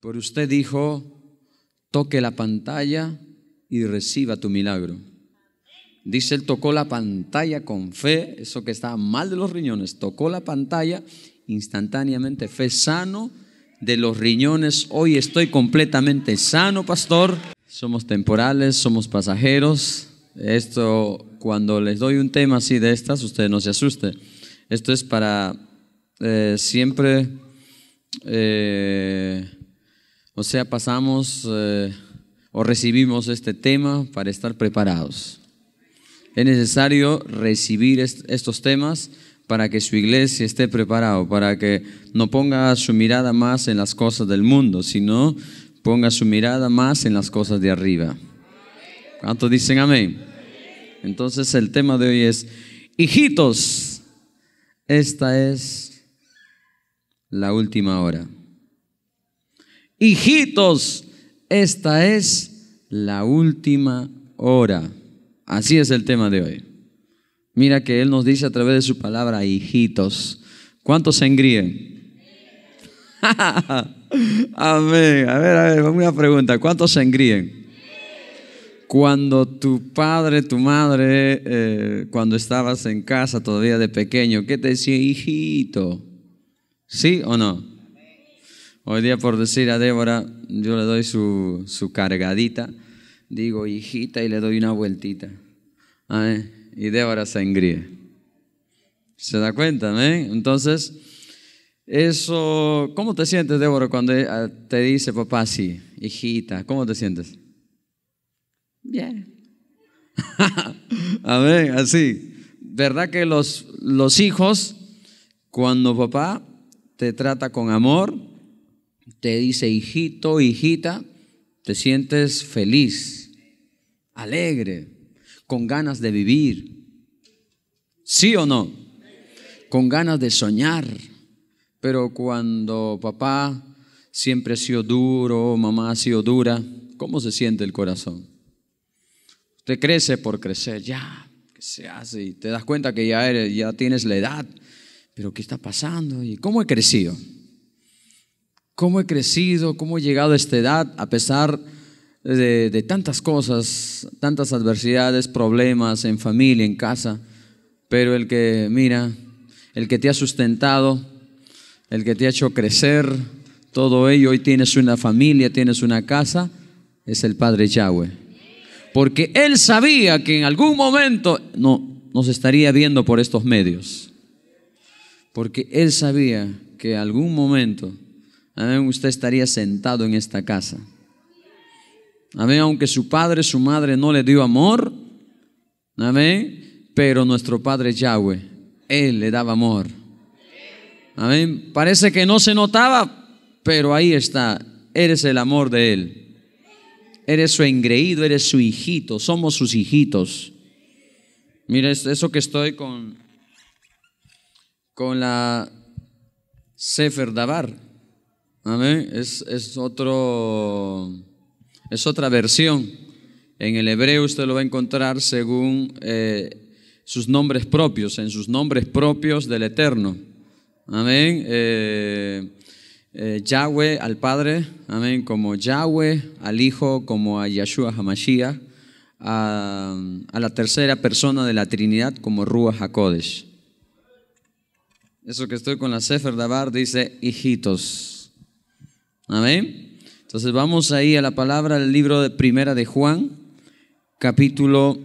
Por usted dijo, toque la pantalla y reciba tu milagro. Dice, él tocó la pantalla con fe, eso que estaba mal de los riñones, tocó la pantalla instantáneamente, fe sano de los riñones. Hoy estoy completamente sano, pastor. Somos temporales, somos pasajeros. Esto, cuando les doy un tema así de estas, usted no se asuste. Esto es para eh, siempre... Eh, o sea, pasamos eh, o recibimos este tema para estar preparados. Es necesario recibir estos temas para que su iglesia esté preparado, para que no ponga su mirada más en las cosas del mundo, sino ponga su mirada más en las cosas de arriba. ¿Cuántos dicen amén? Entonces el tema de hoy es, hijitos, esta es la última hora hijitos, esta es la última hora. Así es el tema de hoy. Mira que Él nos dice a través de su palabra, hijitos. ¿Cuántos se engríen? Amén. A ver, a ver, una pregunta. ¿Cuántos se engríen? Cuando tu padre, tu madre, eh, cuando estabas en casa todavía de pequeño, ¿qué te decía, hijito? ¿Sí o no? Hoy día, por decir a Débora, yo le doy su, cargadita, digo hijita y le doy una vueltita. Ah, eh, y Débora se engría ¿Se da cuenta? Eh? Entonces, eso, ¿cómo te sientes, Débora, cuando eh, te dice papá así hijita? ¿Cómo te sientes? Bien. Amén, así. ¿Verdad que los, los hijos, cuando papá te trata con amor, te dice, hijito, hijita, te sientes feliz, alegre, con ganas de vivir. ¿Sí o no? Con ganas de soñar. Pero cuando papá siempre ha sido duro, mamá ha sido dura, ¿cómo se siente el corazón? Usted crece por crecer, ya, se hace, y te das cuenta que ya, eres, ya tienes la edad, pero ¿qué está pasando? ¿Y cómo he crecido? cómo he crecido, cómo he llegado a esta edad, a pesar de, tantas cosas, tantas adversidades, problemas en familia, en casa. Pero el que, mira, el que te ha sustentado, el que te ha hecho crecer, todo ello, hoy tienes una familia, tienes una casa, es el Padre Yahweh. Porque Él sabía que en algún momento no, nos estaría viendo por estos medios. Porque Él sabía que en algún momento usted estaría sentado en esta casa. Amén, aunque su padre, su madre no le dio amor, amén, pero nuestro padre Yahweh, él le daba amor. Amén, parece que no se notaba, pero ahí está, eres el amor de él. Eres su engreído, eres su hijito, somos sus hijitos. Mira, eso que estoy con, con la Sefer Davar. Amén. Es, otro, es otra versión. En el hebreo usted lo va a encontrar según eh, sus nombres propios, en sus nombres propios del Eterno. Amén. Eh, eh, Yahweh al Padre, amén, como Yahweh al Hijo, como a Yahshua Hamashiach, a, la tercera persona de la Trinidad, como Ruach HaKodesh. Eso que estoy con la Sefer Dabar dice, hijitos. Amén. Entonces vamos ahí a la palabra del libro de Primera de Juan, capítulo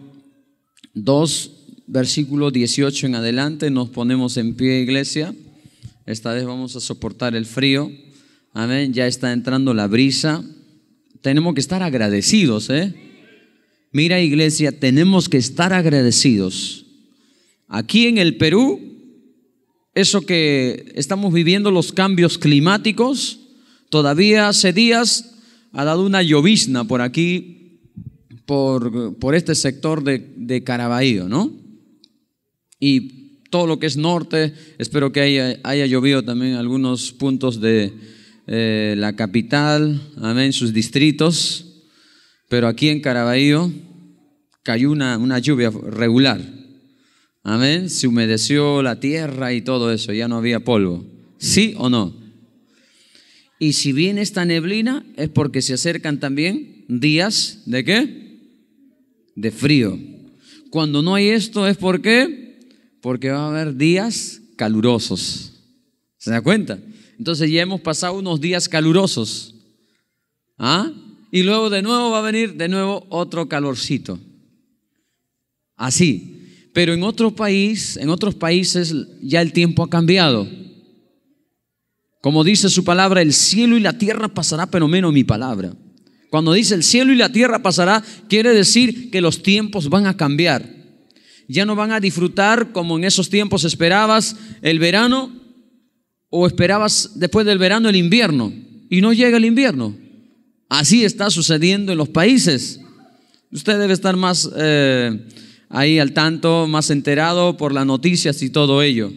2, versículo 18 en adelante. Nos ponemos en pie, iglesia. Esta vez vamos a soportar el frío. Amén. Ya está entrando la brisa. Tenemos que estar agradecidos, ¿eh? Mira, iglesia, tenemos que estar agradecidos. Aquí en el Perú, eso que estamos viviendo, los cambios climáticos, Todavía hace días ha dado una llovizna por aquí, por, por este sector de, de ¿no? Y todo lo que es norte, espero que haya, llovido también algunos puntos de eh, la capital, amén, sus distritos, pero aquí en Caraballo cayó una, una lluvia regular, amén, se humedeció la tierra y todo eso, ya no había polvo, ¿sí o no? Y si viene esta neblina es porque se acercan también días de qué? De frío. Cuando no hay esto es porque porque va a haber días calurosos. ¿Se da cuenta? Entonces ya hemos pasado unos días calurosos. ¿Ah? Y luego de nuevo va a venir de nuevo otro calorcito. Así. Pero en otro país, en otros países ya el tiempo ha cambiado. Como dice su palabra, el cielo y la tierra pasará, pero menos mi palabra. Cuando dice el cielo y la tierra pasará, quiere decir que los tiempos van a cambiar. Ya no van a disfrutar como en esos tiempos esperabas el verano o esperabas después del verano el invierno. Y no llega el invierno. Así está sucediendo en los países. Usted debe estar más eh, ahí al tanto, más enterado por las noticias y todo ello.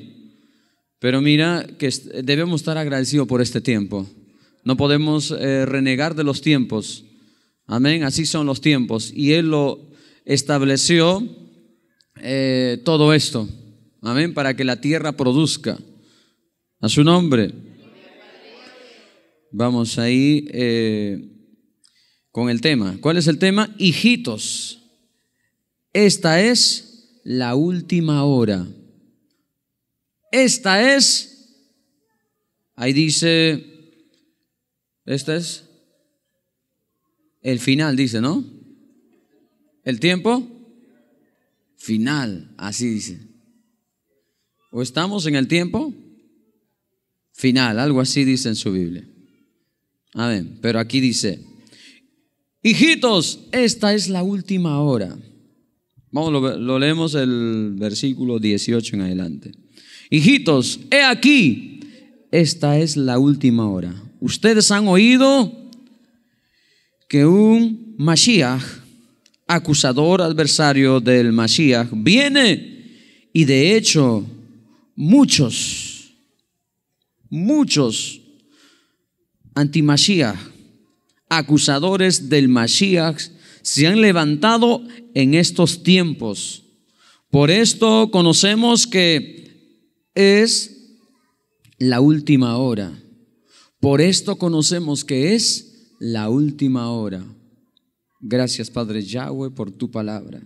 Pero mira que debemos estar agradecidos por este tiempo. No podemos eh, renegar de los tiempos. Amén, así son los tiempos. Y Él lo estableció eh, todo esto. Amén, para que la tierra produzca. A su nombre. Vamos ahí eh, con el tema. ¿Cuál es el tema? Hijitos. Esta es la última hora. Esta es, ahí dice, esta es el final, dice, ¿no? El tiempo final, así dice. O estamos en el tiempo final, algo así dice en su Biblia. Amén, pero aquí dice, hijitos, esta es la última hora. Vamos, lo, lo leemos el versículo 18 en adelante. Hijitos, he aquí, esta es la última hora. Ustedes han oído que un Mashiach, acusador adversario del Mashiach, viene y de hecho muchos, muchos anti acusadores del Mashiach, se han levantado en estos tiempos. Por esto conocemos que es la última hora. Por esto conocemos que es la última hora. Gracias Padre Yahweh por tu palabra.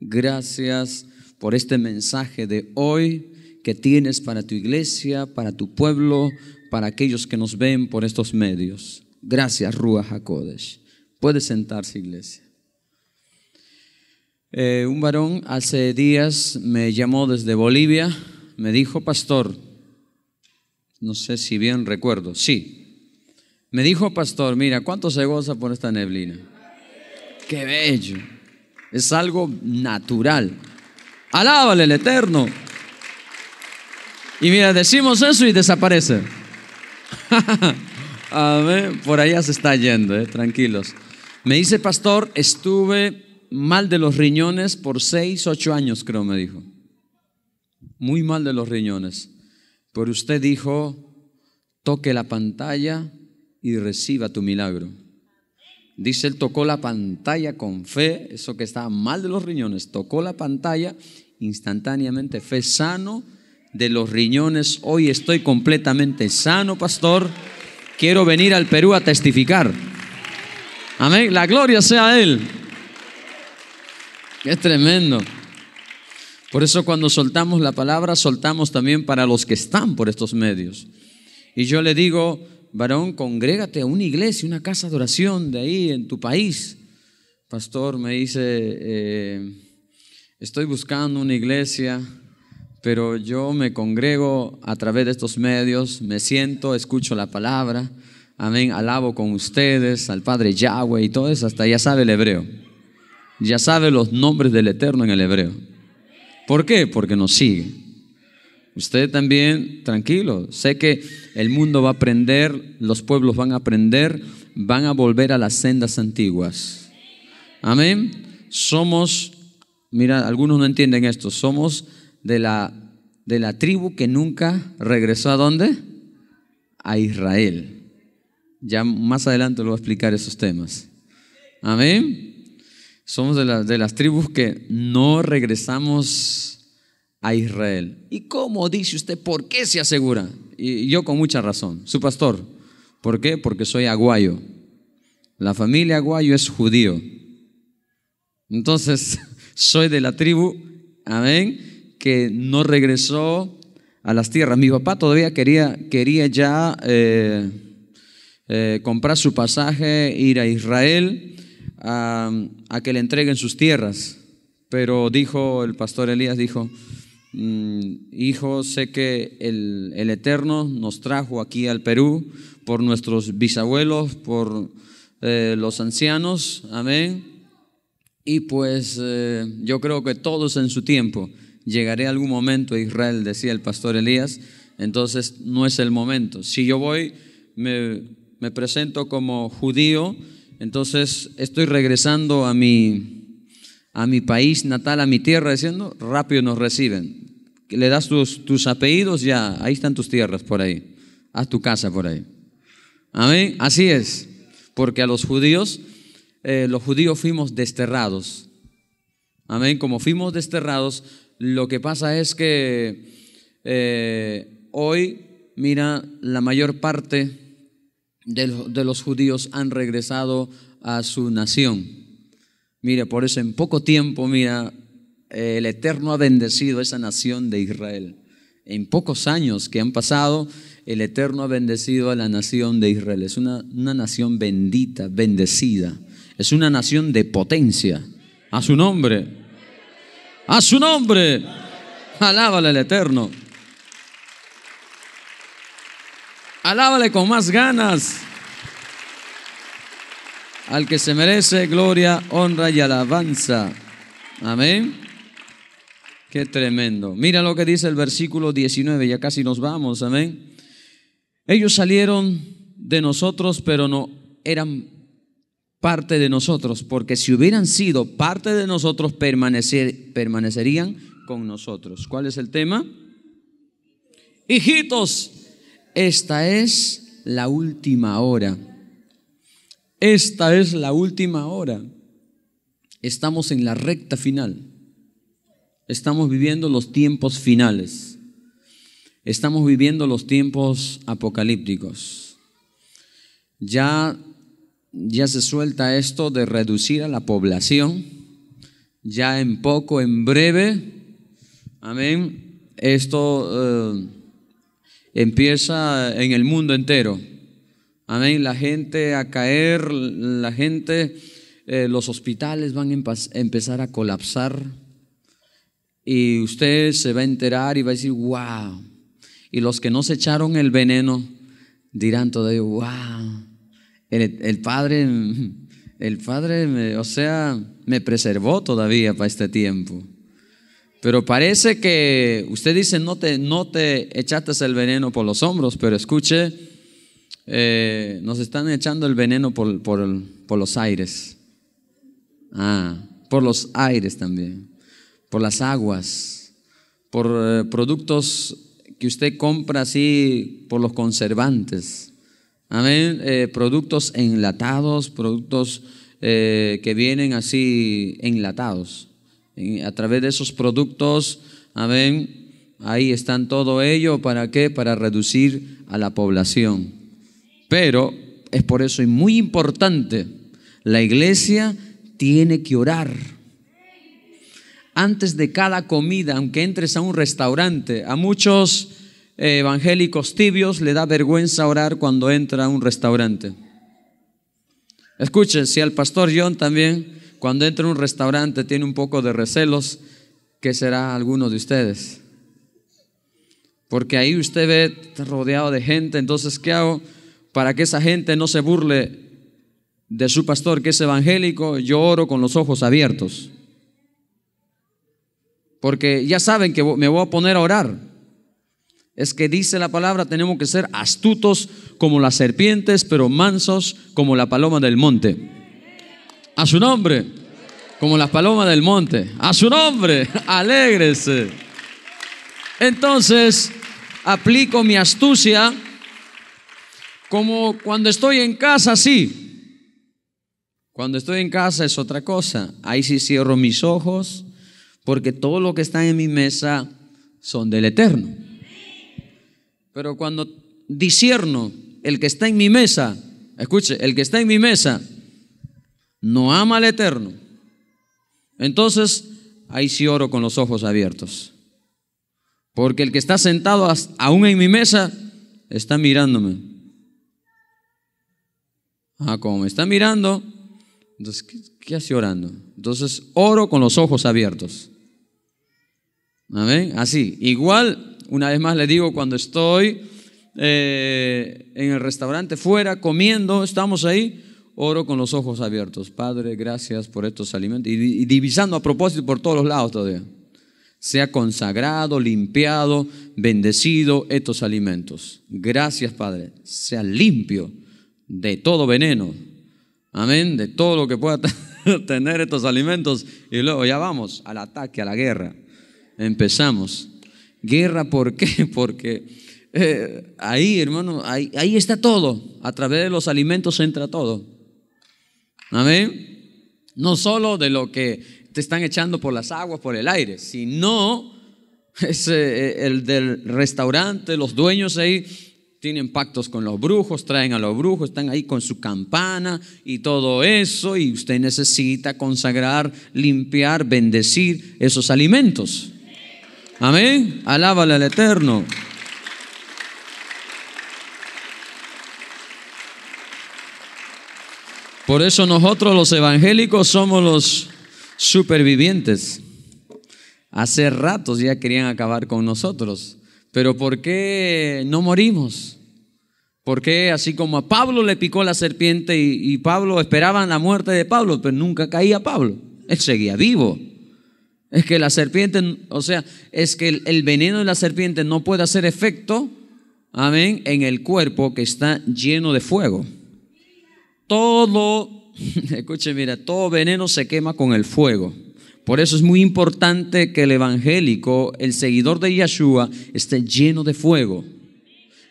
Gracias por este mensaje de hoy que tienes para tu iglesia, para tu pueblo, para aquellos que nos ven por estos medios. Gracias, Rúa Jacodes. Puede sentarse, iglesia. Eh, un varón hace días me llamó desde Bolivia me dijo, pastor, no sé si bien recuerdo, sí, me dijo, pastor, mira, ¿cuánto se goza por esta neblina? Qué bello, es algo natural. Alábale el Eterno. Y mira, decimos eso y desaparece. Amén. Por allá se está yendo, eh, tranquilos. Me dice, pastor, estuve mal de los riñones por seis, ocho años, creo, me dijo muy mal de los riñones, pero usted dijo, toque la pantalla y reciba tu milagro. Dice, él tocó la pantalla con fe, eso que estaba mal de los riñones, tocó la pantalla instantáneamente, fe sano de los riñones. Hoy estoy completamente sano, pastor. Quiero venir al Perú a testificar. Amén. La gloria sea a Él. Es tremendo. Por eso cuando soltamos la palabra, soltamos también para los que están por estos medios. Y yo le digo, varón, congrégate a una iglesia, una casa de oración de ahí en tu país. Pastor me dice, eh, estoy buscando una iglesia, pero yo me congrego a través de estos medios, me siento, escucho la palabra, amén, alabo con ustedes, al Padre Yahweh y todo eso, hasta ya sabe el hebreo, ya sabe los nombres del Eterno en el hebreo. ¿Por qué? Porque nos sigue. Usted también, tranquilo, sé que el mundo va a aprender, los pueblos van a aprender, van a volver a las sendas antiguas. Amén. Somos, mira, algunos no entienden esto, somos de la, de la tribu que nunca regresó a dónde? A Israel. Ya más adelante lo voy a explicar esos temas. Amén. Somos de, de las tribus que no regresamos a Israel. ¿Y cómo dice usted? ¿Por qué se asegura? Y yo con mucha razón, su pastor. ¿Por qué? Porque soy aguayo. La familia aguayo es judío. Entonces, soy de la tribu, amén, que no regresó a las tierras. Mi papá todavía quería, quería ya eh, eh, comprar su pasaje, ir a Israel a, que le entreguen sus tierras. Pero dijo el pastor Elías, dijo, mm, Hijo, sé que el, Eterno nos trajo aquí al Perú por nuestros bisabuelos, por eh, los ancianos, amén. Y pues eh, yo creo que todos en su tiempo. Llegaré algún momento a Israel, decía el pastor Elías, entonces no es el momento. Si yo voy, me, me presento como judío entonces estoy regresando a mi, a mi país natal, a mi tierra, diciendo, rápido nos reciben. Le das tus, tus apellidos, ya, ahí están tus tierras por ahí. Haz tu casa por ahí. Amén. Así es. Porque a los judíos, eh, los judíos fuimos desterrados. Amén. Como fuimos desterrados, lo que pasa es que eh, hoy, mira, la mayor parte de, los judíos han regresado a su nación. Mira, por eso en poco tiempo, mira, el Eterno ha bendecido esa nación de Israel. En pocos años que han pasado, el Eterno ha bendecido a la nación de Israel. Es una, una nación bendita, bendecida. Es una nación de potencia. A su nombre. A su nombre. Alábale el Eterno. Alábale con más ganas. Al que se merece gloria, honra y alabanza. Amén. Qué tremendo. Mira lo que dice el versículo 19, ya casi nos vamos, amén. Ellos salieron de nosotros, pero no eran parte de nosotros, porque si hubieran sido parte de nosotros, permanecerían con nosotros. ¿Cuál es el tema? Hijitos, esta es la última hora. Esta es la última hora. Estamos en la recta final. Estamos viviendo los tiempos finales. Estamos viviendo los tiempos apocalípticos. Ya ya se suelta esto de reducir a la población. Ya en poco, en breve, amén, esto eh, empieza en el mundo entero. Amén. La gente a caer, la gente, eh, los hospitales van a empezar a colapsar. Y usted se va a enterar y va a decir, wow. Y los que no se echaron el veneno dirán todavía, wow. El, Padre, el Padre, o sea, me preservó todavía para este tiempo. Pero parece que usted dice, no te, no te echaste el veneno por los hombros, pero escuche, eh, nos están echando el veneno por, por, los aires. Ah, por los aires también, por las aguas, por eh, productos que usted compra así, por los conservantes. Amén, eh, productos enlatados, productos que vienen así enlatados a través de esos productos, amén. Ahí están todo ello, ¿para qué? Para reducir a la población. Pero es por eso y muy importante, la iglesia tiene que orar. Antes de cada comida, aunque entres a un restaurante, a muchos eh, evangélicos tibios le da vergüenza orar cuando entra a un restaurante. Escuchen, si al pastor John también cuando entra en un restaurante tiene un poco de recelos, ¿qué será alguno de ustedes? Porque ahí usted ve rodeado de gente, entonces ¿qué hago? Para que esa gente no se burle de su pastor que es evangélico, yo oro con los ojos abiertos. Porque ya saben que me voy a poner a orar. Es que dice la palabra, tenemos que ser astutos como las serpientes, pero mansos como la paloma del monte. A su nombre. Como las palomas del monte. A su nombre. Alégrese. Entonces, aplico mi astucia como cuando estoy en casa, sí. Cuando estoy en casa es otra cosa. Ahí sí cierro mis ojos porque todo lo que está en mi mesa son del Eterno. Pero cuando disierno el que está en mi mesa, escuche, el que está en mi mesa no ama al eterno, entonces ahí sí oro con los ojos abiertos. Porque el que está sentado aún en mi mesa está mirándome. Ah, como me está mirando, entonces, ¿qué, hace orando? Entonces, oro con los ojos abiertos. ¿Amén? Así. Igual, una vez más le digo, cuando estoy eh, en el restaurante fuera comiendo, estamos ahí, oro con los ojos abiertos. Padre, gracias por estos alimentos. Y, divisando a propósito por todos los lados todavía. Sea consagrado, limpiado, bendecido estos alimentos. Gracias, Padre. Sea limpio de todo veneno. Amén. De todo lo que pueda tener estos alimentos. Y luego ya vamos al ataque, a la guerra. Empezamos. Guerra, ¿por qué? Porque eh, ahí, hermano, ahí está todo. A través de los alimentos entra todo. Amén. No solo de lo que te están echando por las aguas, por el aire, sino es eh, el del restaurante, los dueños ahí tienen pactos con los brujos, traen a los brujos, están ahí con su campana y todo eso, y usted necesita consagrar, limpiar, bendecir esos alimentos. Amén. Alábale al Eterno. Por eso nosotros los evangélicos somos los supervivientes. Hace ratos ya querían acabar con nosotros, pero ¿por qué no morimos? Porque así como a Pablo le picó la serpiente y, Pablo esperaban la muerte de Pablo, pero nunca caía Pablo. Él seguía vivo. Es que la serpiente, o sea, es que el, el veneno de la serpiente no puede hacer efecto, amén, en el cuerpo que está lleno de fuego todo, escuche, mira, todo veneno se quema con el fuego. Por eso es muy importante que el evangélico, el seguidor de Yeshua, esté lleno de fuego,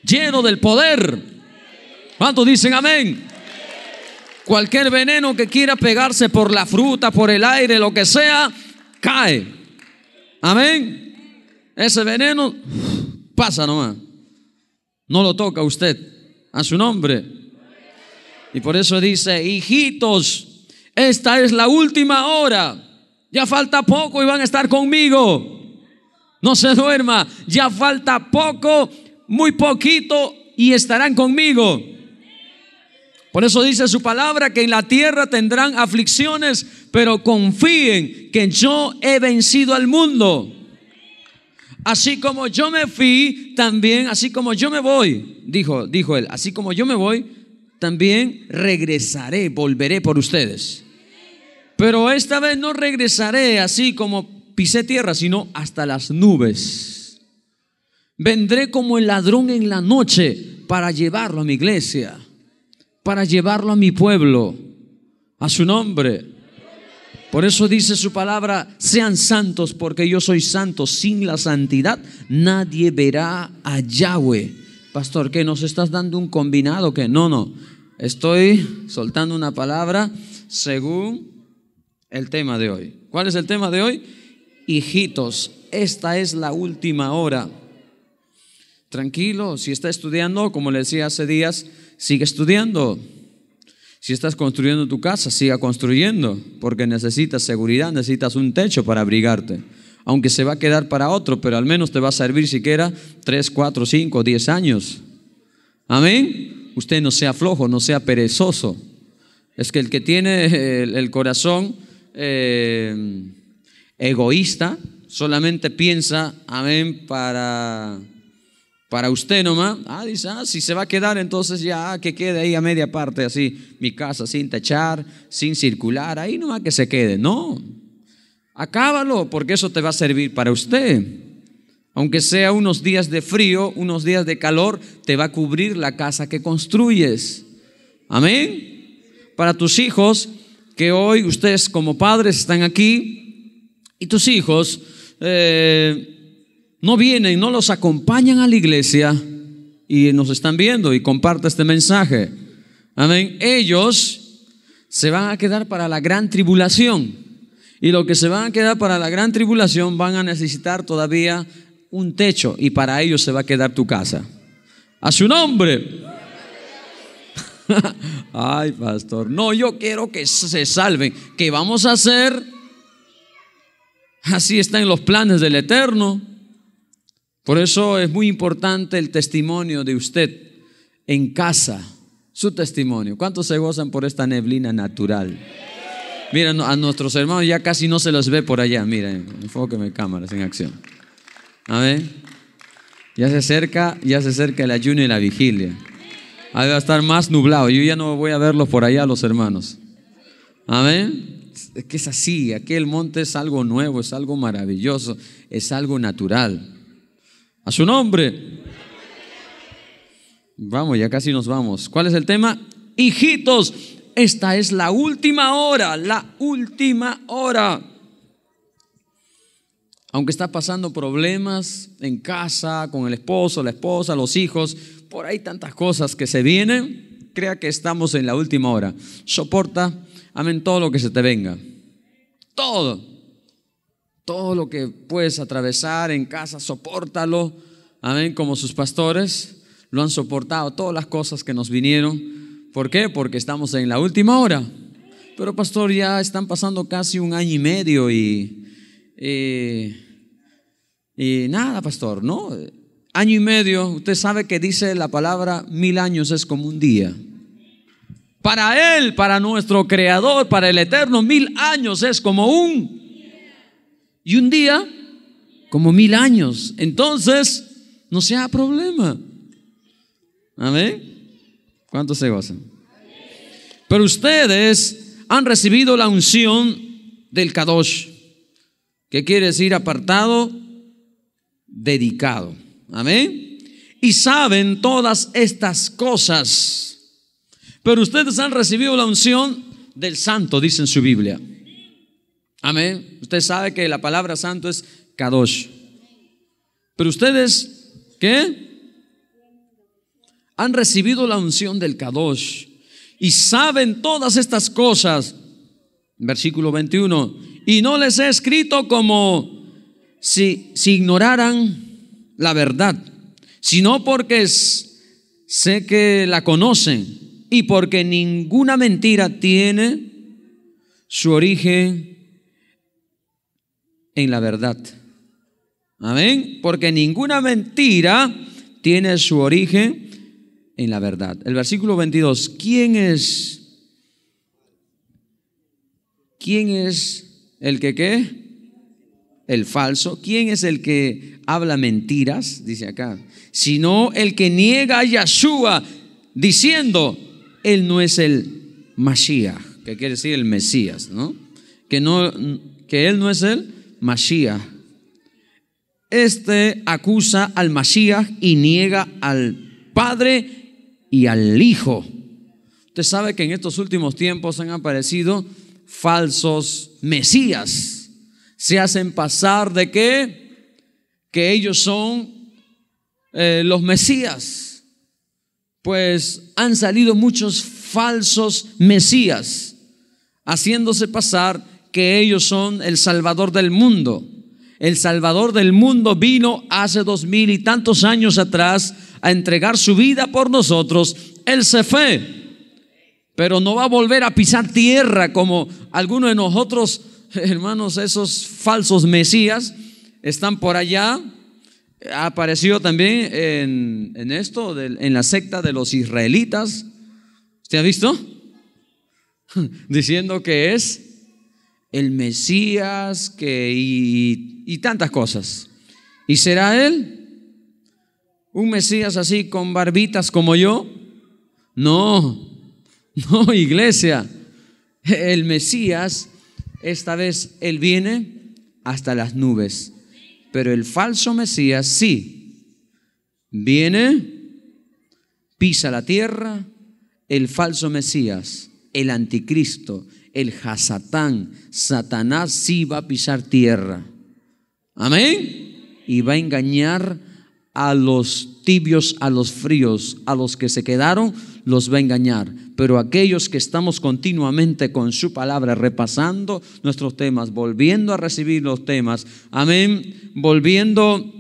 lleno del poder. ¿Cuántos dicen amén? Cualquier veneno que quiera pegarse por la fruta, por el aire, lo que sea, cae. Amén. Ese veneno pasa nomás. No lo toca usted. A su nombre. Y por eso dice, hijitos, esta es la última hora. Ya falta poco y van a estar conmigo. No se duerma, ya falta poco, muy poquito y estarán conmigo. Por eso dice su palabra que en la tierra tendrán aflicciones, pero confíen que yo he vencido al mundo. Así como yo me fui, también así como yo me voy, dijo, dijo él, así como yo me voy, también regresaré, volveré por ustedes. Pero esta vez no regresaré así como pisé tierra, sino hasta las nubes. Vendré como el ladrón en la noche para llevarlo a mi iglesia, para llevarlo a mi pueblo, a su nombre. Por eso dice su palabra, sean santos porque yo soy santo. Sin la santidad nadie verá a Yahweh. Pastor, que nos estás dando un combinado que no, no. Estoy soltando una palabra según el tema de hoy. ¿Cuál es el tema de hoy? Hijitos, esta es la última hora. Tranquilo, si está estudiando, como le decía hace días, sigue estudiando. Si estás construyendo tu casa, siga construyendo, porque necesitas seguridad, necesitas un techo para abrigarte. Aunque se va a quedar para otro, pero al menos te va a servir siquiera 3, 4, 5, 10 años. Amén usted no sea flojo, no sea perezoso. Es que el que tiene el, corazón eh, egoísta solamente piensa, amén, para, para usted nomás. Ah, dice, ah, si se va a quedar, entonces ya ah, que quede ahí a media parte, así, mi casa sin techar, sin circular, ahí nomás que se quede. No, acábalo, porque eso te va a servir para usted. Aunque sea unos días de frío, unos días de calor, te va a cubrir la casa que construyes. Amén. Para tus hijos, que hoy ustedes como padres están aquí y tus hijos eh, no vienen, no los acompañan a la iglesia y nos están viendo y comparte este mensaje. Amén. Ellos se van a quedar para la gran tribulación. Y lo que se van a quedar para la gran tribulación van a necesitar todavía un techo y para ellos se va a quedar tu casa. A su nombre. Ay, pastor. No, yo quiero que se salven. ¿Qué vamos a hacer? Así están los planes del Eterno. Por eso es muy importante el testimonio de usted en casa, su testimonio. ¿Cuántos se gozan por esta neblina natural? Miren, a nuestros hermanos ya casi no se los ve por allá. Miren, enfóqueme cámaras en acción. Amén. Ya se acerca, ya se acerca el ayuno y la vigilia. Ahí va a estar más nublado. Yo ya no voy a verlo por allá, los hermanos. Amén. Es que es así. Aquel monte es algo nuevo, es algo maravilloso, es algo natural. A su nombre. Vamos, ya casi nos vamos. ¿Cuál es el tema? Hijitos, esta es la última hora, la última hora aunque estás pasando problemas en casa, con el esposo, la esposa, los hijos, por ahí tantas cosas que se vienen, crea que estamos en la última hora. Soporta, amén, todo lo que se te venga. Todo. Todo lo que puedes atravesar en casa, soportalo. Amén, como sus pastores lo han soportado, todas las cosas que nos vinieron. ¿Por qué? Porque estamos en la última hora. Pero pastor, ya están pasando casi un año y medio y eh, y nada, pastor, ¿no? Año y medio, usted sabe que dice la palabra mil años es como un día. Para Él, para nuestro Creador, para el Eterno, mil años es como un. Y un día, como mil años. Entonces, no sea problema. Amén. ¿Cuántos se gozan? Pero ustedes han recibido la unción del Kadosh. ¿Qué quiere decir apartado? Dedicado. Amén. Y saben todas estas cosas. Pero ustedes han recibido la unción del santo, dice en su Biblia. Amén. Usted sabe que la palabra santo es kadosh. Pero ustedes, ¿qué? Han recibido la unción del kadosh. Y saben todas estas cosas Versículo 21. Y no les he escrito como si, ignoraran la verdad, sino porque sé que la conocen y porque ninguna mentira tiene su origen en la verdad. Amén. Porque ninguna mentira tiene su origen en la verdad. El versículo 22. ¿Quién es? ¿Quién es el que qué? El falso. ¿Quién es el que habla mentiras? Dice acá. Sino el que niega a Yeshua diciendo, Él no es el Mashiach, que quiere decir el Mesías, ¿no? Que, no, que Él no es el Mashiach. Este acusa al Mashiach y niega al Padre y al Hijo. Usted sabe que en estos últimos tiempos han aparecido falsos mesías. Se hacen pasar de qué? Que ellos son eh, los mesías. Pues han salido muchos falsos mesías, haciéndose pasar que ellos son el salvador del mundo. El salvador del mundo vino hace dos mil y tantos años atrás a entregar su vida por nosotros. el se fue pero no va a volver a pisar tierra como alguno de nosotros, hermanos, esos falsos mesías están por allá. Ha aparecido también en, esto, en la secta de los israelitas. ¿Usted ha visto? Diciendo que es el Mesías que, y tantas cosas. ¿Y será él? ¿Un Mesías así con barbitas como yo? No, No, iglesia, el Mesías, esta vez Él viene hasta las nubes. Pero el falso Mesías sí, viene, pisa la tierra, el falso Mesías, el anticristo, el Hasatán, Satanás sí va a pisar tierra. Amén. Y va a engañar a los tibios, a los fríos, a los que se quedaron los va a engañar. Pero aquellos que estamos continuamente con su palabra, repasando nuestros temas, volviendo a recibir los temas, amén, volviendo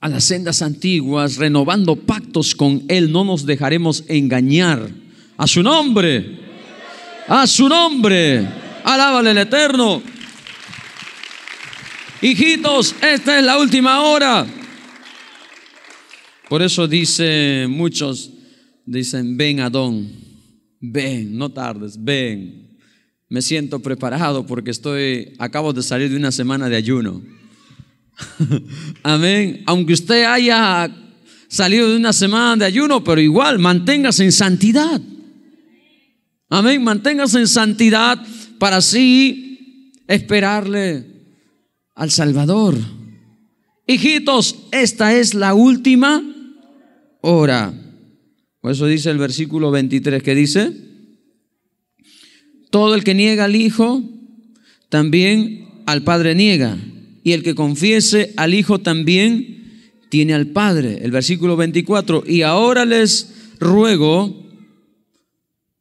a las sendas antiguas, renovando pactos con Él, no nos dejaremos engañar. A su nombre, a su nombre, alábale el Eterno. Hijitos, esta es la última hora. Por eso dice muchos, dicen, ven Adón, ven, no tardes, ven. Me siento preparado porque estoy, acabo de salir de una semana de ayuno. Amén. Aunque usted haya salido de una semana de ayuno, pero igual, manténgase en santidad. Amén. Manténgase en santidad para así esperarle al Salvador. Hijitos, esta es la última hora. Eso dice el versículo 23 que dice, todo el que niega al Hijo, también al Padre niega. Y el que confiese al Hijo también tiene al Padre. El versículo 24, y ahora les ruego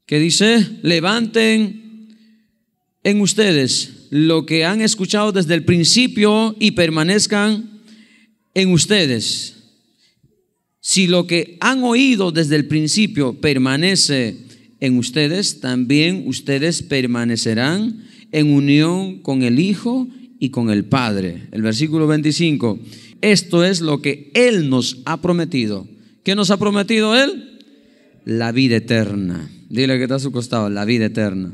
que dice, levanten en ustedes lo que han escuchado desde el principio y permanezcan en ustedes. Si lo que han oído desde el principio permanece en ustedes, también ustedes permanecerán en unión con el Hijo y con el Padre. El versículo 25, esto es lo que Él nos ha prometido. ¿Qué nos ha prometido Él? La vida eterna. Dile que está a su costado, la vida eterna.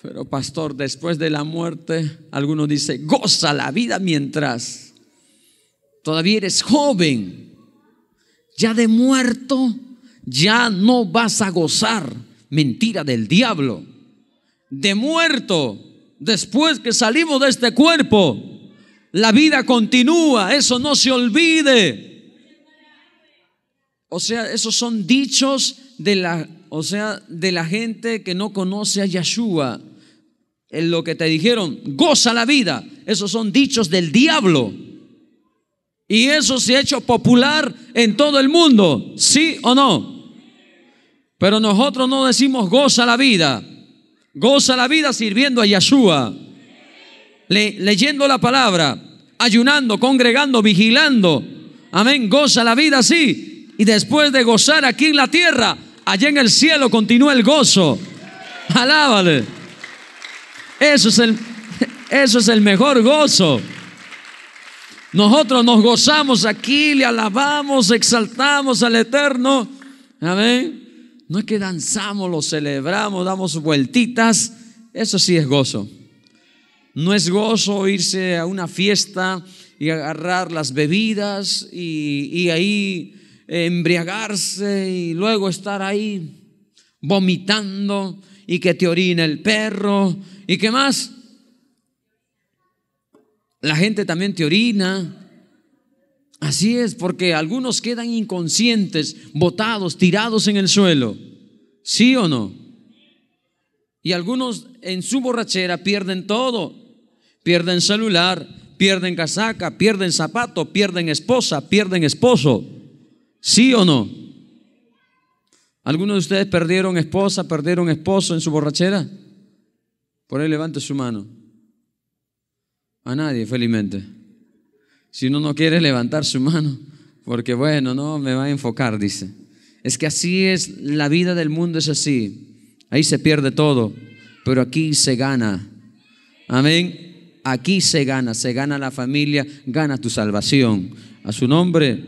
Pero pastor, después de la muerte, algunos dicen, goza la vida mientras todavía eres joven, ya de muerto, ya no vas a gozar. Mentira del diablo. De muerto, después que salimos de este cuerpo, la vida continúa, eso no se olvide. O sea, esos son dichos de la, o sea, de la gente que no conoce a Yeshua. En lo que te dijeron, goza la vida. Esos son dichos del diablo. Y eso se ha hecho popular en todo el mundo, ¿sí o no? Pero nosotros no decimos goza la vida. Goza la vida sirviendo a Yeshua, leyendo la palabra, ayunando, congregando, vigilando. Amén, goza la vida así. Y después de gozar aquí en la tierra, allá en el cielo continúa el gozo. Alábale. Eso es el, eso es el mejor gozo. Nosotros nos gozamos aquí, le alabamos, exaltamos al Eterno. Amén. No es que danzamos, lo celebramos, damos vueltitas. Eso sí es gozo. No es gozo irse a una fiesta y agarrar las bebidas y, ahí eh, embriagarse y luego estar ahí vomitando y que te orine el perro y qué más la gente también te orina. Así es, porque algunos quedan inconscientes, botados, tirados en el suelo. ¿Sí o no? Y algunos en su borrachera pierden todo. Pierden celular, pierden casaca, pierden zapato, pierden esposa, pierden esposo. ¿Sí o no? ¿Algunos de ustedes perdieron esposa, perdieron esposo en su borrachera? Por ahí levante su mano. A nadie, felizmente. Si uno no quiere levantar su mano, porque bueno, no me va a enfocar, dice. Es que así es, la vida del mundo es así. Ahí se pierde todo, pero aquí se gana. Amén. Aquí se gana, se gana la familia, gana tu salvación. A su nombre,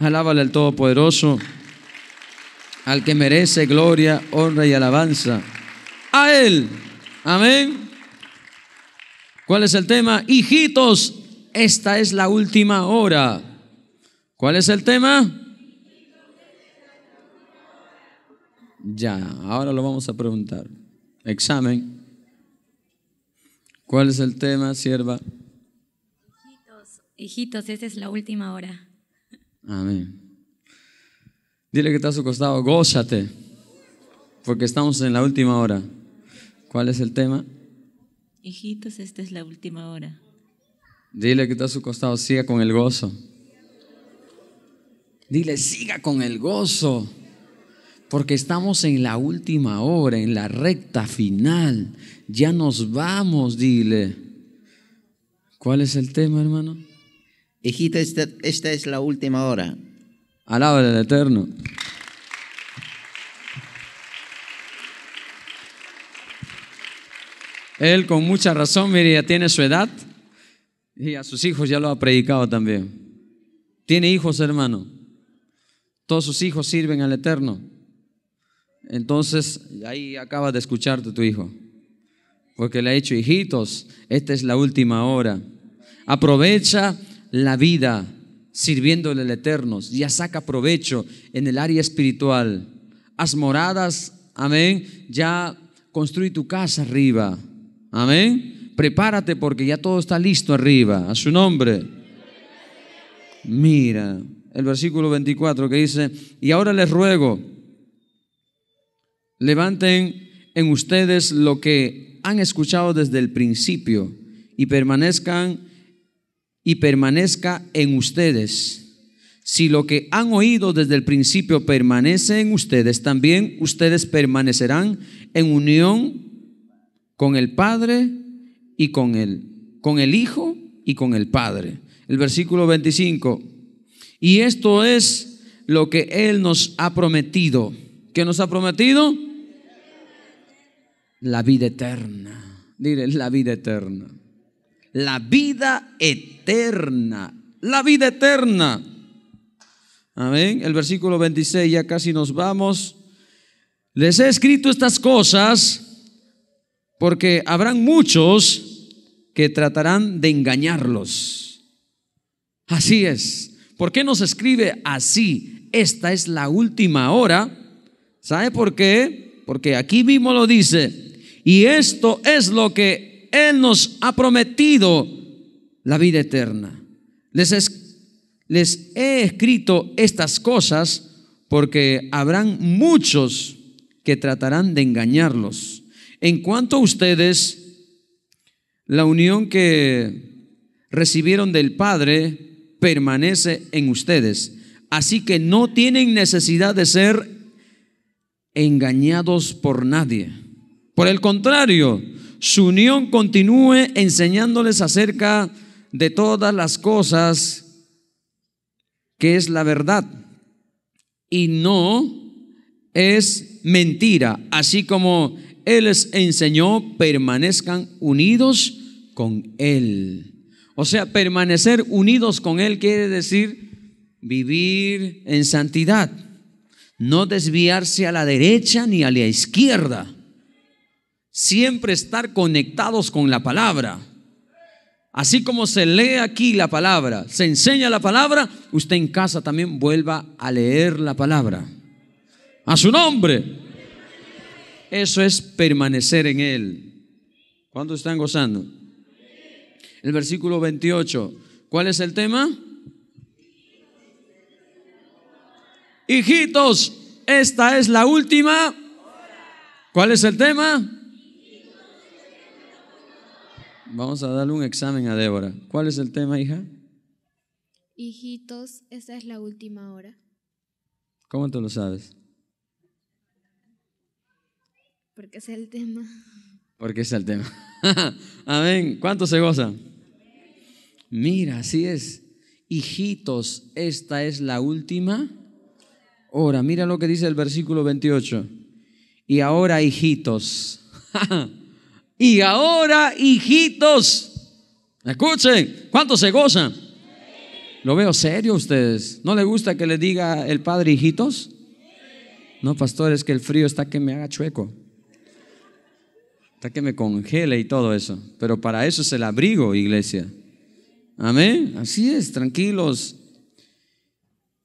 alábale al Todopoderoso, al que merece gloria, honra y alabanza. A Él. Amén. ¿Cuál es el tema? Hijitos, esta es la última hora. ¿Cuál es el tema? Ya, ahora lo vamos a preguntar. Examen. ¿Cuál es el tema, sierva? Hijitos, hijitos, esta es la última hora. Amén. Dile que está a su costado, gózate, porque estamos en la última hora. ¿Cuál es el tema? Hijitos, esta es la última hora. Dile que está a su costado, siga con el gozo. Dile, siga con el gozo. Porque estamos en la última hora, en la recta final. Ya nos vamos, dile. ¿Cuál es el tema, hermano? Hijita, esta, es la última hora. Alaba del Eterno. Él con mucha razón, mire, tiene su edad y a sus hijos ya lo ha predicado también. Tiene hijos, hermano. Todos sus hijos sirven al Eterno. Entonces, ahí acaba de escucharte tu hijo. Porque le ha hecho hijitos, esta es la última hora. Aprovecha la vida sirviéndole al Eterno. Ya saca provecho en el área espiritual. Haz moradas, amén. Ya construye tu casa arriba. Amén. Prepárate porque ya todo está listo arriba. A su nombre. Mira el versículo 24 que dice, y ahora les ruego, levanten en ustedes lo que han escuchado desde el principio y permanezcan y permanezca en ustedes. Si lo que han oído desde el principio permanece en ustedes, también ustedes permanecerán en unión con el Padre y con Él, con el Hijo y con el Padre. El versículo 25. Y esto es lo que Él nos ha prometido. ¿Qué nos ha prometido? La vida eterna. Dile, la vida eterna. La vida eterna. La vida eterna. Amén. El versículo 26, ya casi nos vamos. Les he escrito estas cosas porque habrán muchos que tratarán de engañarlos. Así es. ¿Por qué nos escribe así? Esta es la última hora. ¿Sabe por qué? Porque aquí mismo lo dice. Y esto es lo que Él nos ha prometido, la vida eterna. Les, les he escrito estas cosas porque habrán muchos que tratarán de engañarlos. En cuanto a ustedes, la unión que recibieron del Padre permanece en ustedes. Así que no tienen necesidad de ser engañados por nadie. Por el contrario, su unión continúe enseñándoles acerca de todas las cosas que es la verdad y no es mentira, así como él les enseñó, permanezcan unidos con Él. O sea, permanecer unidos con Él quiere decir vivir en santidad, no desviarse a la derecha ni a la izquierda, siempre estar conectados con la palabra. Así como se lee aquí la palabra, se enseña la palabra, usted en casa también vuelva a leer la palabra. A su nombre. Eso es permanecer en Él. ¿Cuántos están gozando? El versículo 28. ¿Cuál es el tema? Hijitos, esta es la última. ¿Cuál es el tema? Vamos a darle un examen a Débora. ¿Cuál es el tema, hija? Hijitos, esta es la última hora. ¿Cómo tú lo sabes? Porque es el tema. Porque es el tema. Amén. ¿cuánto se goza? Mira, así es. Hijitos, esta es la última hora. Mira lo que dice el versículo 28. Y ahora, hijitos. y ahora, hijitos. Escuchen, ¿cuánto se goza? Lo veo serio ustedes. ¿No le gusta que le diga el padre hijitos? No, pastor, es que el frío está que me haga chueco. Hasta que me congele y todo eso. Pero para eso es el abrigo, iglesia. Amén. Así es, tranquilos.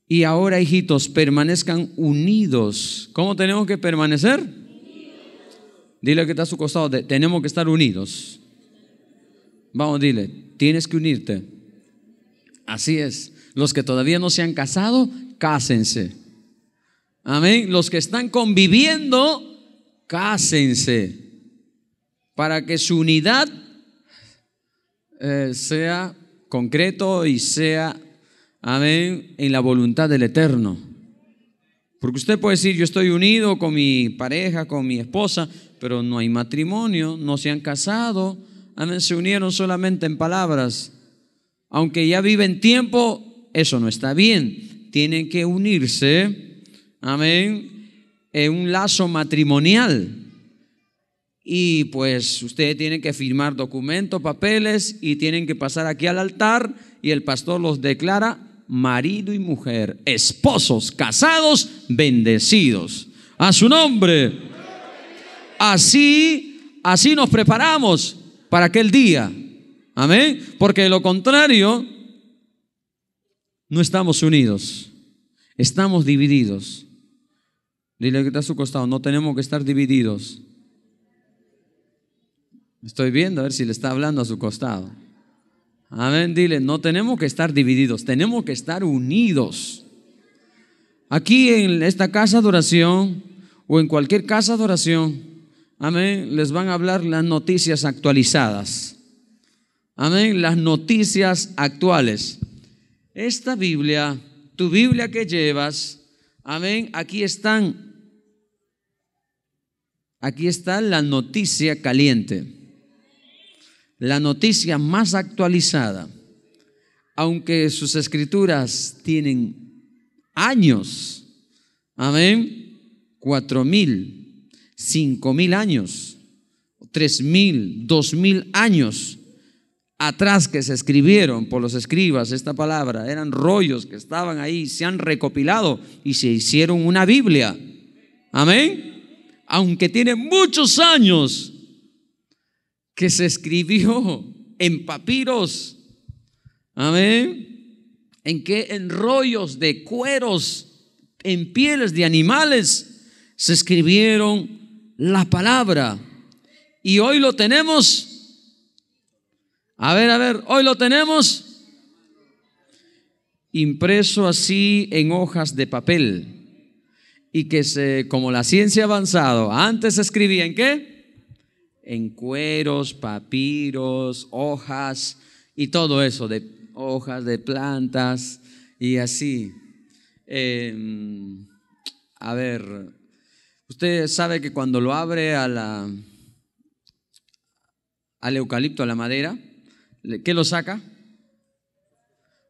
Y ahora, hijitos, permanezcan unidos. ¿Cómo tenemos que permanecer? Dile que está a su costado, tenemos que estar unidos. Vamos, dile, tienes que unirte. Así es. Los que todavía no se han casado, cásense. Amén. Los que están conviviendo, cásense para que su unidad eh, sea concreto y sea, amén, en la voluntad del Eterno. Porque usted puede decir, yo estoy unido con mi pareja, con mi esposa, pero no hay matrimonio, no se han casado, amén, se unieron solamente en palabras. Aunque ya viven tiempo, eso no está bien. Tienen que unirse, amén, en un lazo matrimonial y pues ustedes tienen que firmar documentos, papeles y tienen que pasar aquí al altar y el pastor los declara marido y mujer, esposos, casados, bendecidos. A su nombre. Así, así nos preparamos para aquel día. Amén. Porque de lo contrario, no estamos unidos. Estamos divididos. Dile que está a su costado, no tenemos que estar divididos Estoy viendo a ver si le está hablando a su costado. Amén, dile, no tenemos que estar divididos, tenemos que estar unidos. Aquí en esta casa de oración o en cualquier casa de oración, amén, les van a hablar las noticias actualizadas. Amén, las noticias actuales. Esta Biblia, tu Biblia que llevas, amén, aquí están, aquí está la noticia caliente la noticia más actualizada, aunque sus escrituras tienen años, amén, cuatro mil, cinco mil años, tres mil, dos mil años atrás que se escribieron por los escribas esta palabra, eran rollos que estaban ahí, se han recopilado y se hicieron una Biblia, amén, aunque tiene muchos años que se escribió en papiros. Amén. ¿En qué? En rollos de cueros, en pieles de animales, se escribieron la palabra. Y hoy lo tenemos. A ver, a ver, hoy lo tenemos impreso así en hojas de papel y que se, como la ciencia ha avanzado, antes se escribía en qué? en cueros, papiros, hojas y todo eso, de hojas, de plantas y así. Em, a ver, usted sabe que cuando lo abre al eucalipto, a la madera, ¿qué lo saca?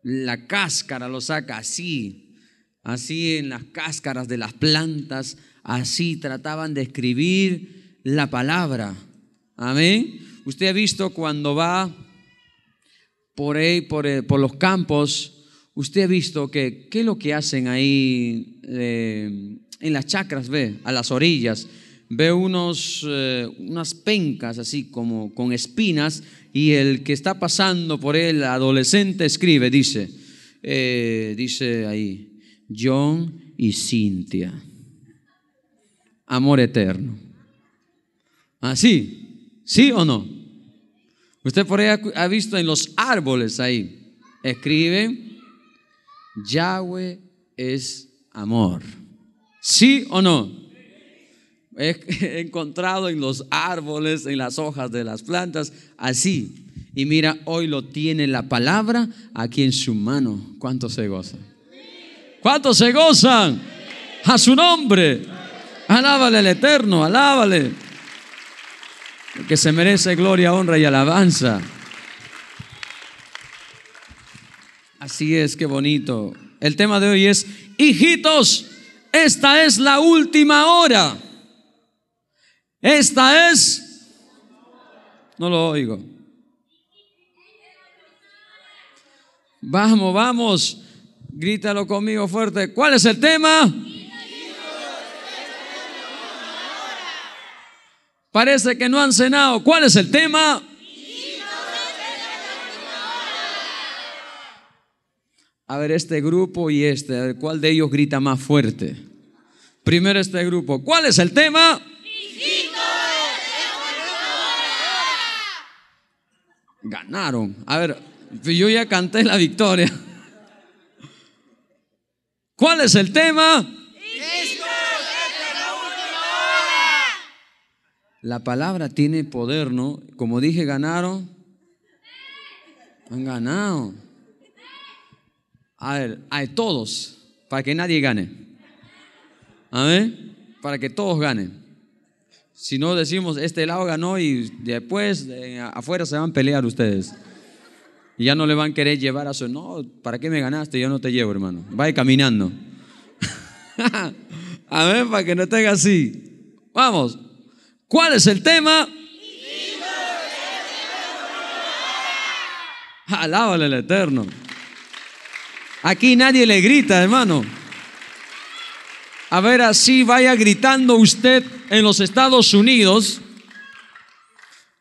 La cáscara lo saca así, así en las cáscaras de las plantas, así trataban de escribir la palabra. Amén. Usted ha visto cuando va por ahí, eh, por, los campos, usted ha visto que, ¿qué es lo que hacen ahí eh, en las chacras, ve? A las orillas. Ve unos, eh, unas pencas así como con espinas y el que está pasando por él, adolescente, escribe, dice, dice ahí, John y Cynthia, amor eterno. Así, ¿Ah, ¿Sí o no? Usted por ahí ha visto en los árboles ahí, escribe, Yahweh es amor. ¿Sí o no? He encontrado en los árboles, en las hojas de las plantas, así. Y mira, hoy lo tiene la palabra aquí en su mano. ¿cuánto se goza? ¿Cuánto se gozan? A su nombre. Alábale al Eterno, alábale que se merece gloria, honra y alabanza. Así es, qué bonito. El tema de hoy es, hijitos, esta es la última hora. Esta es... No lo oigo. Vamos, vamos. Grítalo conmigo fuerte. ¿Cuál es el tema? Parece que no han cenado. ¿Cuál es el tema? A ver, este grupo y este, a ver, ¿cuál de ellos grita más fuerte? Primero este grupo. ¿Cuál es el tema? Ganaron. A ver, yo ya canté la victoria. ¿Cuál es el tema? La palabra tiene poder, ¿no? Como dije, ganaron. Han ganado. A ver, a todos, para que nadie gane. Amén. para que todos ganen. Si no decimos, este lado ganó y después eh, afuera se van a pelear ustedes. Y ya no le van a querer llevar a su... No, ¿para qué me ganaste? Yo no te llevo, hermano. Vaya caminando. a para que no tenga así. Vamos. ¿Cuál es el tema? Alábale al Eterno. Aquí nadie le grita, hermano. A ver, así vaya gritando usted en los Estados Unidos.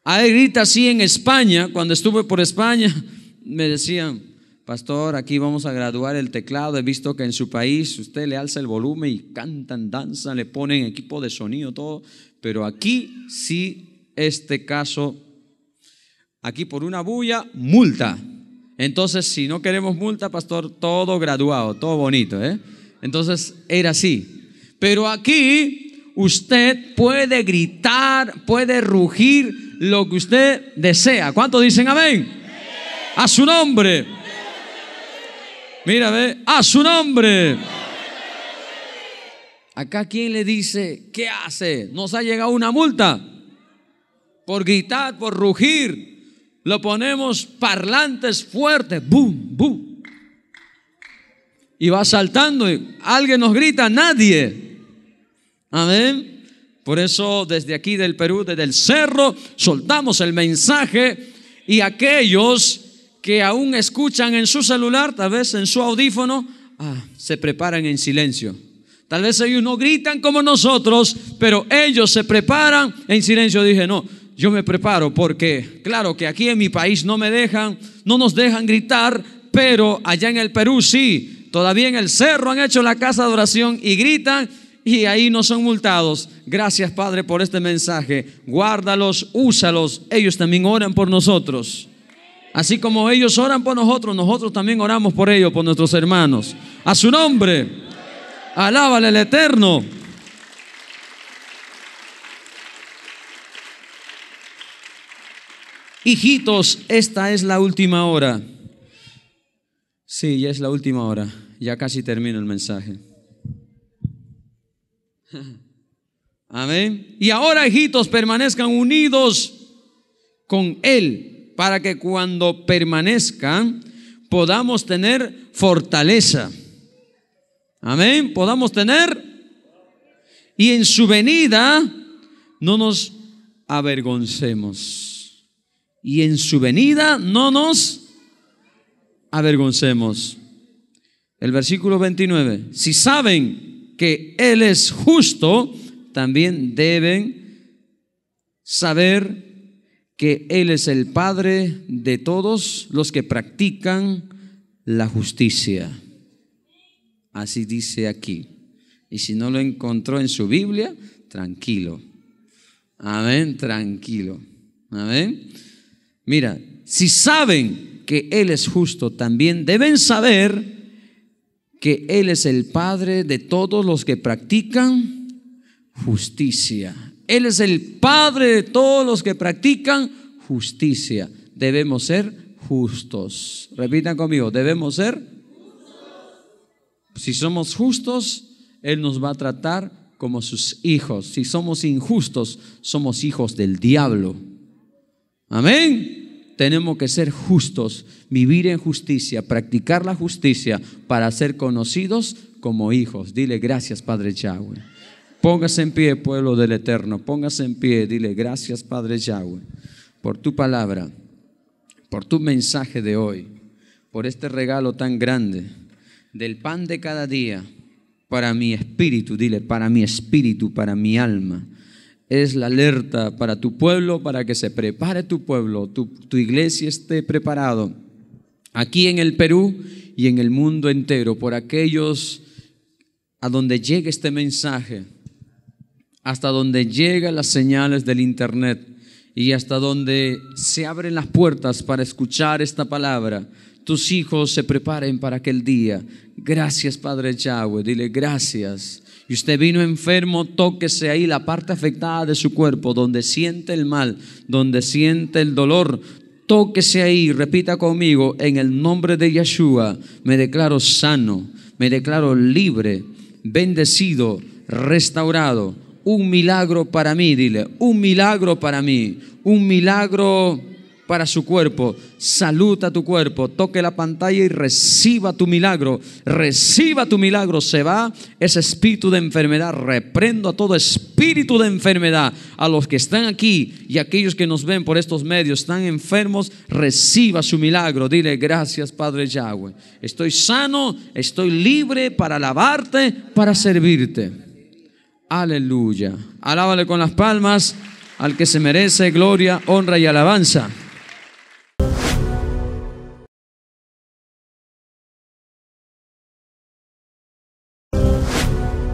A grita así en España. Cuando estuve por España, me decían, Pastor, aquí vamos a graduar el teclado. He visto que en su país usted le alza el volumen y cantan, danzan, le ponen equipo de sonido, todo. Pero aquí sí, este caso, aquí por una bulla, multa. Entonces, si no queremos multa, pastor, todo graduado, todo bonito, ¿eh? Entonces, era así. Pero aquí usted puede gritar, puede rugir lo que usted desea. ¿Cuánto dicen amén? A su nombre. Mira, ve, a su nombre. Acá quien le dice, ¿qué hace? Nos ha llegado una multa por gritar, por rugir. Lo ponemos parlantes fuertes, boom, boom. Y va saltando y alguien nos grita, nadie. Amén. Por eso desde aquí del Perú, desde el cerro, soltamos el mensaje y aquellos que aún escuchan en su celular, tal vez en su audífono, ah, se preparan en silencio. Tal vez ellos no gritan como nosotros, pero ellos se preparan. En silencio dije, no, yo me preparo porque, claro que aquí en mi país no me dejan, no nos dejan gritar, pero allá en el Perú sí. Todavía en el cerro han hecho la casa de oración y gritan y ahí no son multados. Gracias Padre por este mensaje. Guárdalos, úsalos. Ellos también oran por nosotros. Así como ellos oran por nosotros, nosotros también oramos por ellos, por nuestros hermanos. A su nombre. Alábale al Eterno. Hijitos, esta es la última hora. Sí, ya es la última hora. Ya casi termino el mensaje. Amén. Y ahora, hijitos, permanezcan unidos con Él para que cuando permanezcan podamos tener fortaleza. Amén. Podamos tener. Y en su venida no nos avergoncemos. Y en su venida no nos avergoncemos. El versículo 29. Si saben que Él es justo, también deben saber que Él es el Padre de todos los que practican la justicia. Así dice aquí. Y si no lo encontró en su Biblia, tranquilo. Amén, tranquilo. Amén. Mira, si saben que Él es justo, también deben saber que Él es el Padre de todos los que practican justicia. Él es el Padre de todos los que practican justicia. Debemos ser justos. Repitan conmigo, debemos ser si somos justos, Él nos va a tratar como sus hijos. Si somos injustos, somos hijos del diablo. Amén. Tenemos que ser justos, vivir en justicia, practicar la justicia para ser conocidos como hijos. Dile gracias, Padre Yahweh. Póngase en pie, pueblo del Eterno. Póngase en pie. Dile gracias, Padre Yahweh, por tu palabra, por tu mensaje de hoy, por este regalo tan grande del pan de cada día para mi espíritu, dile, para mi espíritu, para mi alma. Es la alerta para tu pueblo, para que se prepare tu pueblo, tu, iglesia esté preparado aquí en el Perú y en el mundo entero, por aquellos a donde llega este mensaje, hasta donde llegan las señales del Internet y hasta donde se abren las puertas para escuchar esta palabra tus hijos se preparen para aquel día. Gracias, Padre Yahweh. Dile gracias. Y usted vino enfermo, tóquese ahí la parte afectada de su cuerpo, donde siente el mal, donde siente el dolor. Tóquese ahí, repita conmigo, en el nombre de Yeshua, me declaro sano, me declaro libre, bendecido, restaurado. Un milagro para mí, dile, un milagro para mí, un milagro para su cuerpo. saluda a tu cuerpo. Toque la pantalla y reciba tu milagro. Reciba tu milagro. Se va ese espíritu de enfermedad. Reprendo a todo espíritu de enfermedad. A los que están aquí y aquellos que nos ven por estos medios están enfermos. Reciba su milagro. Dile gracias Padre Yahweh. Estoy sano. Estoy libre para alabarte, para servirte. Aleluya. Alábale con las palmas al que se merece gloria, honra y alabanza.